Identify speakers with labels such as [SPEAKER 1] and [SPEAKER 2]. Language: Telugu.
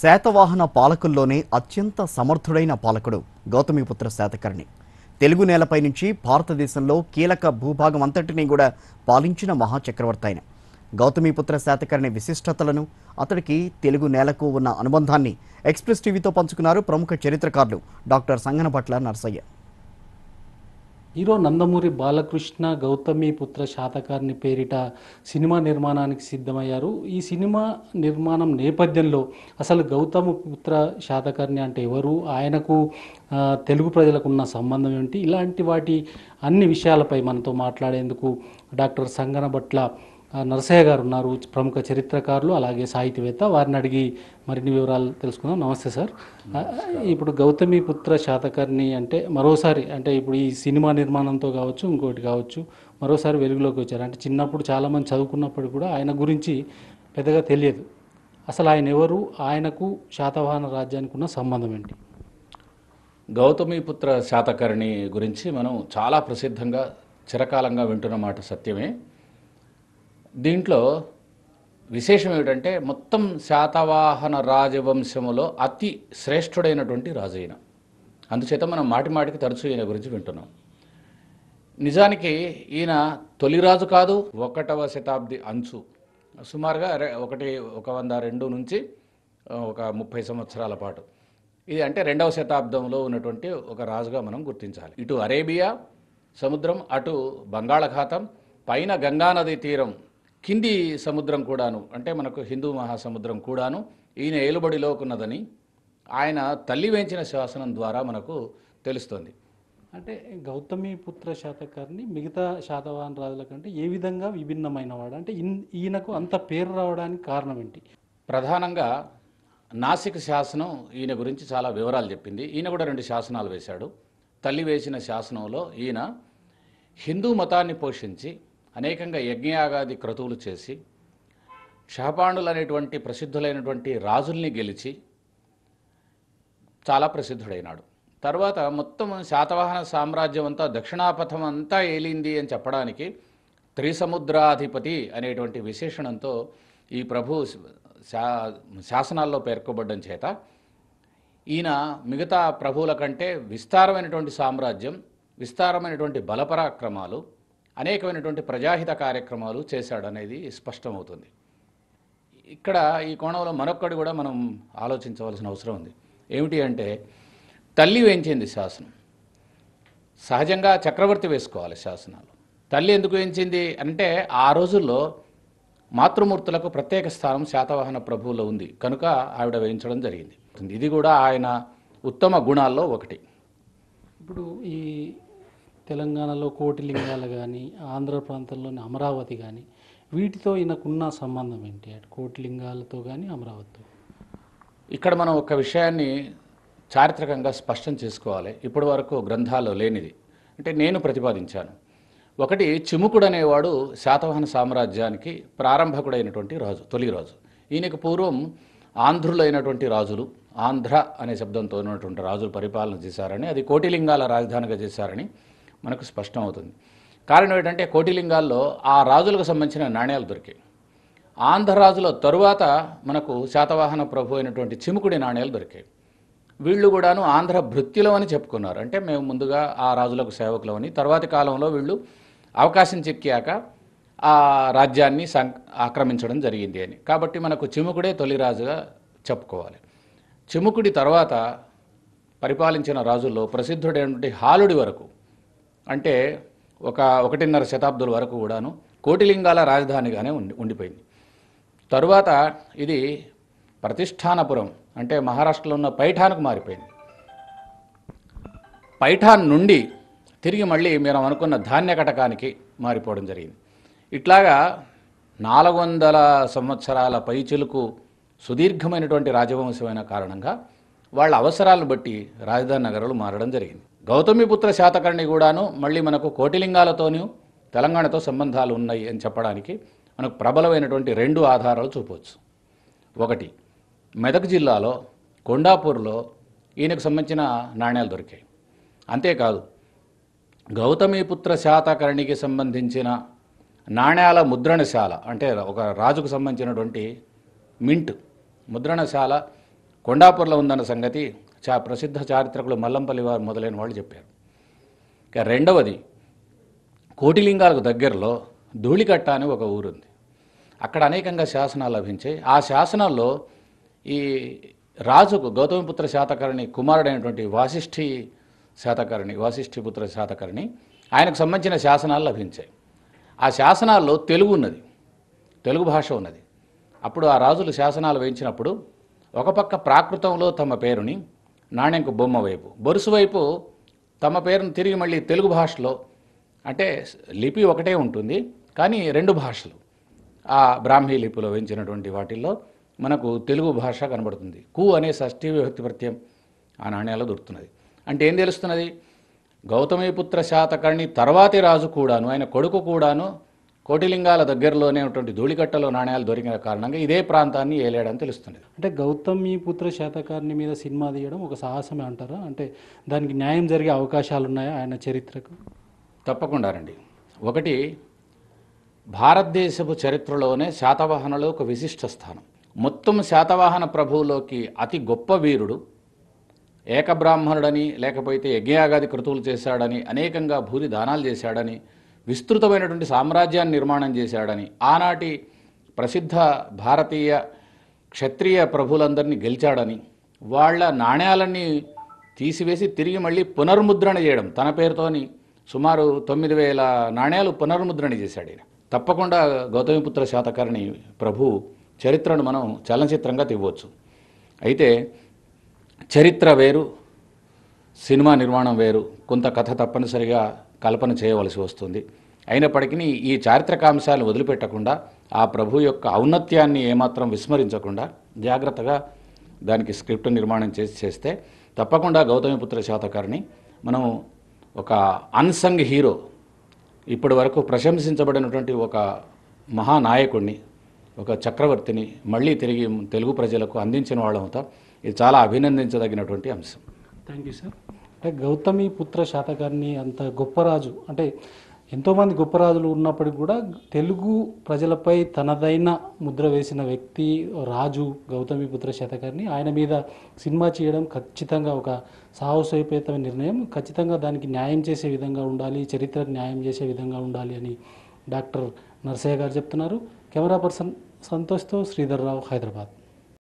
[SPEAKER 1] శాతవాహన పాలకుల్లోనే అత్యంత సమర్థుడైన పాలకుడు గౌతమిపుత్ర శాతకర్ణి తెలుగు నేలపై నుంచి భారతదేశంలో కీలక భూభాగం అంతటినీ కూడా పాలించిన మహాచక్రవర్తి ఆయన గౌతమిపుత్ర శాతకర్ణి విశిష్టతలను అతడికి తెలుగు నేలకు ఉన్న అనుబంధాన్ని ఎక్స్ప్రెస్ టీవీతో పంచుకున్నారు ప్రముఖ చరిత్రకారులు డాక్టర్ సంగనపట్ల నరసయ్య హీరో నందమూరి బాలకృష్ణ గౌతమి పుత్ర శాతకారిని పేరిట సినిమా నిర్మాణానికి సిద్ధమయ్యారు ఈ సినిమా నిర్మాణం నేపథ్యంలో అసలు గౌతమ పుత్ర శాతకర్ణి అంటే ఎవరు ఆయనకు తెలుగు ప్రజలకు ఉన్న సంబంధం ఏమిటి ఇలాంటి వాటి అన్ని విషయాలపై మనతో మాట్లాడేందుకు డాక్టర్ భట్ల నరసయ్య గారు ఉన్నారు ప్రముఖ చరిత్రకారులు అలాగే సాహితీవేత్త వారిని అడిగి మరిన్ని వివరాలు తెలుసుకుందాం నమస్తే సార్ ఇప్పుడు గౌతమి పుత్ర శాతకర్ణి అంటే మరోసారి అంటే ఇప్పుడు ఈ సినిమా నిర్మాణంతో కావచ్చు ఇంకోటి కావచ్చు మరోసారి వెలుగులోకి వచ్చారు అంటే చిన్నప్పుడు చాలామంది చదువుకున్నప్పుడు కూడా ఆయన గురించి పెద్దగా తెలియదు అసలు ఆయన ఎవరు ఆయనకు శాతవాహన రాజ్యానికి ఉన్న సంబంధం ఏంటి
[SPEAKER 2] గౌతమిపుత్ర శాతకర్ణి గురించి మనం చాలా ప్రసిద్ధంగా చిరకాలంగా వింటున్న మాట సత్యమే దీంట్లో విశేషం ఏమిటంటే మొత్తం శాతవాహన రాజవంశములో అతి శ్రేష్ఠుడైనటువంటి రాజైన అందుచేత మనం మాటి మాటికి తరచూ ఈయన గురించి వింటున్నాం నిజానికి ఈయన తొలి రాజు కాదు ఒకటవ శతాబ్ది అంచు సుమారుగా ఒకటి ఒక వంద రెండు నుంచి ఒక ముప్పై సంవత్సరాల పాటు ఇది అంటే రెండవ శతాబ్దంలో ఉన్నటువంటి ఒక రాజుగా మనం గుర్తించాలి ఇటు అరేబియా సముద్రం అటు బంగాళాఖాతం పైన గంగానది తీరం కింది సముద్రం కూడాను అంటే మనకు హిందూ మహాసముద్రం కూడాను ఈయన ఏలుబడిలో ఉన్నదని ఆయన తల్లి వేయించిన శాసనం ద్వారా మనకు తెలుస్తుంది
[SPEAKER 1] అంటే గౌతమి పుత్ర శాతకర్ణి మిగతా శాతవాహన రాజుల కంటే ఏ విధంగా విభిన్నమైన వాడు అంటే ఈయనకు అంత పేరు రావడానికి కారణం ఏంటి ప్రధానంగా
[SPEAKER 2] నాసిక శాసనం ఈయన గురించి చాలా వివరాలు చెప్పింది ఈయన కూడా రెండు శాసనాలు వేశాడు తల్లి వేసిన శాసనంలో ఈయన హిందూ మతాన్ని పోషించి అనేకంగా యజ్ఞయాగాది క్రతువులు చేసి క్షహపాండులు అనేటువంటి ప్రసిద్ధులైనటువంటి రాజుల్ని గెలిచి చాలా ప్రసిద్ధుడైనాడు తర్వాత మొత్తం శాతవాహన సామ్రాజ్యం అంతా దక్షిణాపథం అంతా ఏలింది అని చెప్పడానికి త్రిసముద్రాధిపతి అనేటువంటి విశేషణంతో ఈ ప్రభు శా శాసనాల్లో పేర్కొబడ్డం చేత ఈయన మిగతా ప్రభువుల కంటే విస్తారమైనటువంటి సామ్రాజ్యం విస్తారమైనటువంటి బలపరాక్రమాలు అనేకమైనటువంటి ప్రజాహిత కార్యక్రమాలు చేశాడనేది స్పష్టమవుతుంది ఇక్కడ ఈ కోణంలో మరొక్కటి కూడా మనం ఆలోచించవలసిన అవసరం ఉంది ఏమిటి అంటే తల్లి వేయించింది శాసనం సహజంగా చక్రవర్తి వేసుకోవాలి శాసనాలు తల్లి ఎందుకు వేయించింది అంటే ఆ రోజుల్లో మాతృమూర్తులకు ప్రత్యేక స్థానం శాతవాహన ప్రభువులో ఉంది కనుక ఆవిడ వేయించడం జరిగింది ఇది కూడా ఆయన ఉత్తమ గుణాల్లో ఒకటి
[SPEAKER 1] ఇప్పుడు ఈ తెలంగాణలో కోటిలింగాలు కానీ ఆంధ్ర ప్రాంతంలోని అమరావతి కానీ వీటితో ఈయనకున్న సంబంధం ఏంటి అటు కోటిలింగాలతో కానీ అమరావతి
[SPEAKER 2] ఇక్కడ మనం ఒక విషయాన్ని చారిత్రకంగా స్పష్టం చేసుకోవాలి ఇప్పటి వరకు గ్రంథాలు లేనిది అంటే నేను ప్రతిపాదించాను ఒకటి చిముకుడు అనేవాడు శాతవాహన సామ్రాజ్యానికి ప్రారంభకుడైనటువంటి రాజు తొలి రాజు ఈయనకు పూర్వం ఆంధ్రులైనటువంటి రాజులు ఆంధ్ర అనే శబ్దంతో ఉన్నటువంటి రాజులు పరిపాలన చేశారని అది కోటిలింగాల రాజధానిగా చేశారని మనకు స్పష్టం అవుతుంది కారణం ఏంటంటే కోటిలింగాల్లో ఆ రాజులకు సంబంధించిన నాణ్యాలు దొరికాయి ఆంధ్రరాజుల తరువాత మనకు శాతవాహన ప్రభు అయినటువంటి చిముకుడి నాణ్యాలు దొరికాయి వీళ్ళు కూడాను ఆంధ్ర భృత్యులం అని చెప్పుకున్నారు అంటే మేము ముందుగా ఆ రాజులకు సేవకులం అని తర్వాతి కాలంలో వీళ్ళు అవకాశం చెక్కాక ఆ రాజ్యాన్ని సం ఆక్రమించడం జరిగింది అని కాబట్టి మనకు చిముకుడే తొలి రాజుగా చెప్పుకోవాలి చిముకుడి తర్వాత పరిపాలించిన రాజుల్లో ప్రసిద్ధుడైనటువంటి హాలుడి వరకు అంటే ఒక ఒకటిన్నర శతాబ్దుల వరకు కూడాను కోటిలింగాల రాజధానిగానే ఉండి ఉండిపోయింది తరువాత ఇది ప్రతిష్టానపురం అంటే మహారాష్ట్రలో ఉన్న పైఠాన్కు మారిపోయింది పైఠాన్ నుండి తిరిగి మళ్ళీ మేము అనుకున్న ధాన్య కటకానికి మారిపోవడం జరిగింది ఇట్లాగా నాలుగు వందల సంవత్సరాల పైచులకు సుదీర్ఘమైనటువంటి రాజవంశమైన కారణంగా వాళ్ళ అవసరాలను బట్టి రాజధాని నగరాలు మారడం జరిగింది గౌతమిపుత్ర శాతకర్ణి కూడాను మళ్ళీ మనకు కోటిలింగాలతోనూ తెలంగాణతో సంబంధాలు ఉన్నాయి అని చెప్పడానికి మనకు ప్రబలమైనటువంటి రెండు ఆధారాలు చూపవచ్చు ఒకటి మెదక్ జిల్లాలో కొండాపూర్లో ఈయనకు సంబంధించిన నాణ్యాలు దొరికాయి అంతేకాదు గౌతమిపుత్ర శాతకర్ణికి సంబంధించిన నాణ్యాల ముద్రణశాల అంటే ఒక రాజుకు సంబంధించినటువంటి మింట్ ముద్రణశాల కొండాపూర్లో ఉందన్న సంగతి చా ప్రసిద్ధ చారిత్రకులు మల్లంపల్లి వారు మొదలైన వాళ్ళు చెప్పారు ఇక రెండవది కోటిలింగాలకు దగ్గరలో ధూళికట్ట అని ఒక ఊరుంది అక్కడ అనేకంగా శాసనాలు లభించాయి ఆ శాసనాల్లో ఈ రాజుకు గౌతమిపుత్ర శాతకర్ణి కుమారుడైనటువంటి వాసిష్ఠి శాతకర్ణి వాసిష్ఠిపుత్ర శాతకర్ణి ఆయనకు సంబంధించిన శాసనాలు లభించాయి ఆ శాసనాల్లో తెలుగు ఉన్నది తెలుగు భాష ఉన్నది అప్పుడు ఆ రాజులు శాసనాలు వేయించినప్పుడు ఒక పక్క ప్రాకృతంలో తమ పేరుని నాణ్యంకు బొమ్మ వైపు బొరుసు వైపు తమ పేరును తిరిగి మళ్ళీ తెలుగు భాషలో అంటే లిపి ఒకటే ఉంటుంది కానీ రెండు భాషలు ఆ బ్రాహ్మీ లిపిలో వెంచినటువంటి వాటిల్లో మనకు తెలుగు భాష కనబడుతుంది కు అనే షష్ఠీ విభక్తి ప్రత్యయం ఆ నాణ్యాలు దొరుకుతున్నది అంటే ఏం తెలుస్తున్నది గౌతమీపుత్ర శాతకర్ణి తర్వాతి రాజు కూడాను ఆయన కొడుకు కూడాను కోటిలింగాల దగ్గరలోనే ఉన్నటువంటి ధూళికట్టలో నాణ్యాలు దొరికిన కారణంగా ఇదే ప్రాంతాన్ని ఏలేడని తెలుస్తుంది
[SPEAKER 1] అంటే గౌతమ్ ఈ పుత్ర శాతకారిని మీద సినిమా తీయడం ఒక సాహసమే అంటారా అంటే దానికి న్యాయం జరిగే అవకాశాలు ఉన్నాయా ఆయన చరిత్రకు
[SPEAKER 2] తప్పకుండా రండి ఒకటి భారతదేశపు చరిత్రలోనే శాతవాహనలో ఒక విశిష్ట స్థానం మొత్తం శాతవాహన ప్రభువులోకి అతి గొప్ప వీరుడు ఏకబ్రాహ్మణుడని లేకపోతే యజ్ఞయాగాది కృతువులు చేశాడని అనేకంగా భూరి దానాలు చేశాడని విస్తృతమైనటువంటి సామ్రాజ్యాన్ని నిర్మాణం చేశాడని ఆనాటి ప్రసిద్ధ భారతీయ క్షత్రియ ప్రభులందరినీ గెలిచాడని వాళ్ళ నాణ్యాలన్నీ తీసివేసి తిరిగి మళ్ళీ పునర్ముద్రణ చేయడం తన పేరుతోని సుమారు తొమ్మిది వేల నాణ్యాలు పునర్ముద్రణ చేశాడు ఈయన తప్పకుండా గౌతమిపుత్ర శాతకర్ణి ప్రభు చరిత్రను మనం చలనచిత్రంగా తివ్వచ్చు అయితే చరిత్ర వేరు సినిమా నిర్మాణం వేరు కొంత కథ తప్పనిసరిగా కల్పన చేయవలసి వస్తుంది అయినప్పటికీ ఈ చారిత్రకాంశాలు వదిలిపెట్టకుండా ఆ ప్రభు యొక్క ఔన్నత్యాన్ని ఏమాత్రం విస్మరించకుండా జాగ్రత్తగా దానికి స్క్రిప్ట్ నిర్మాణం చేసి చేస్తే తప్పకుండా గౌతమిపుత్ర శాతకర్ణి మనం ఒక అన్సంగ్ హీరో ఇప్పటి వరకు ప్రశంసించబడినటువంటి ఒక మహానాయకుడిని ఒక చక్రవర్తిని మళ్ళీ తిరిగి తెలుగు ప్రజలకు అందించిన వాళ్ళంతా ఇది చాలా అభినందించదగినటువంటి అంశం
[SPEAKER 1] థ్యాంక్ యూ సార్ గౌతమి పుత్ర శాతకర్ణి అంత గొప్ప రాజు అంటే ఎంతోమంది గొప్ప రాజులు ఉన్నప్పటికీ కూడా తెలుగు ప్రజలపై తనదైన ముద్ర వేసిన వ్యక్తి రాజు గౌతమి పుత్ర శాతకర్ణి ఆయన మీద సినిమా చేయడం ఖచ్చితంగా ఒక సాహసోపేతమైన నిర్ణయం ఖచ్చితంగా దానికి న్యాయం చేసే విధంగా ఉండాలి చరిత్రకు న్యాయం చేసే విధంగా ఉండాలి అని డాక్టర్ నర్సయ్య గారు చెప్తున్నారు కెమెరా పర్సన్ సంతోష్తో శ్రీధర్రావు హైదరాబాద్